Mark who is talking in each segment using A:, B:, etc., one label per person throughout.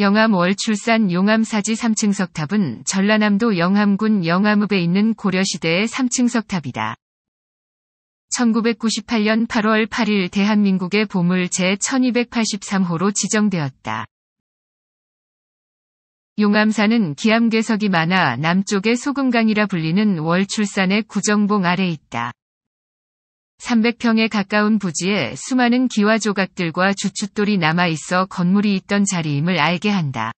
A: 영암 월출산 용암사지 3층석 탑은 전라남도 영암군 영암읍에 있는 고려시대의 3층석 탑이다. 1998년 8월 8일 대한민국의 보물 제1283호로 지정되었다. 용암산은 기암괴석이 많아 남쪽의 소금강이라 불리는 월출산의 구정봉 아래 있다. 300평에 가까운 부지에 수많은 기와 조각들과 주춧돌이 남아 있어 건물이 있던 자리임을 알게 한다.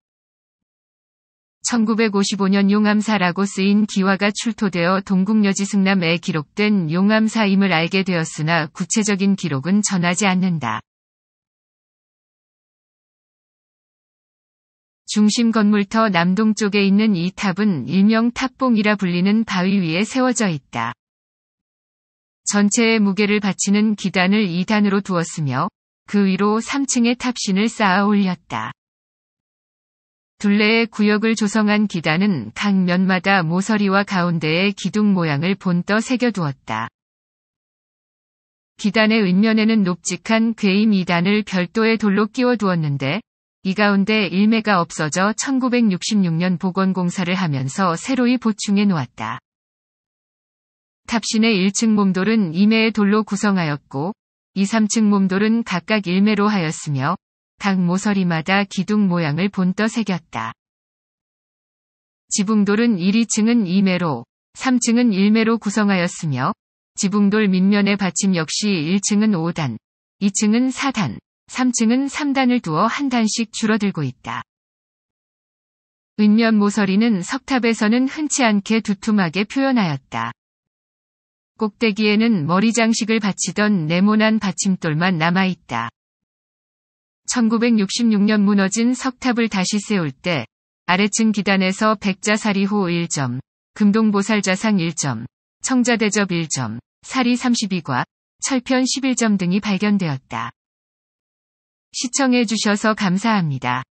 A: 1955년 용암사라고 쓰인 기화가 출토되어 동국여지 승남에 기록된 용암사임을 알게 되었으나 구체적인 기록은 전하지 않는다. 중심 건물터 남동쪽에 있는 이 탑은 일명 탑봉이라 불리는 바위 위에 세워져 있다. 전체의 무게를 받치는 기단을 2단으로 두었으며 그 위로 3층의 탑신을 쌓아 올렸다. 둘레의 구역을 조성한 기단은 각 면마다 모서리와 가운데의 기둥 모양을 본떠 새겨두었다. 기단의 윗면에는 높직한 괴임 2단을 별도의 돌로 끼워두었는데 이 가운데 일매가 없어져 1966년 보건공사를 하면서 새로이 보충해 놓았다. 탑신의 1층 몸돌은 2매의 돌로 구성하였고 2, 3층 몸돌은 각각 1매로 하였으며 각 모서리마다 기둥 모양을 본떠 새겼다. 지붕돌은 1, 2층은 2매로, 3층은 1매로 구성하였으며 지붕돌 밑면의 받침 역시 1층은 5단, 2층은 4단, 3층은 3단을 두어 한 단씩 줄어들고 있다. 윗면 모서리는 석탑에서는 흔치 않게 두툼하게 표현하였다. 꼭대기에는 머리 장식을 바치던 네모난 받침돌만 남아있다. 1966년 무너진 석탑을 다시 세울 때 아래층 기단에서 백자사리호 1점, 금동보살자상 1점, 청자대접 1점, 사리 32과, 철편 11점 등이 발견되었다. 시청해주셔서
B: 감사합니다.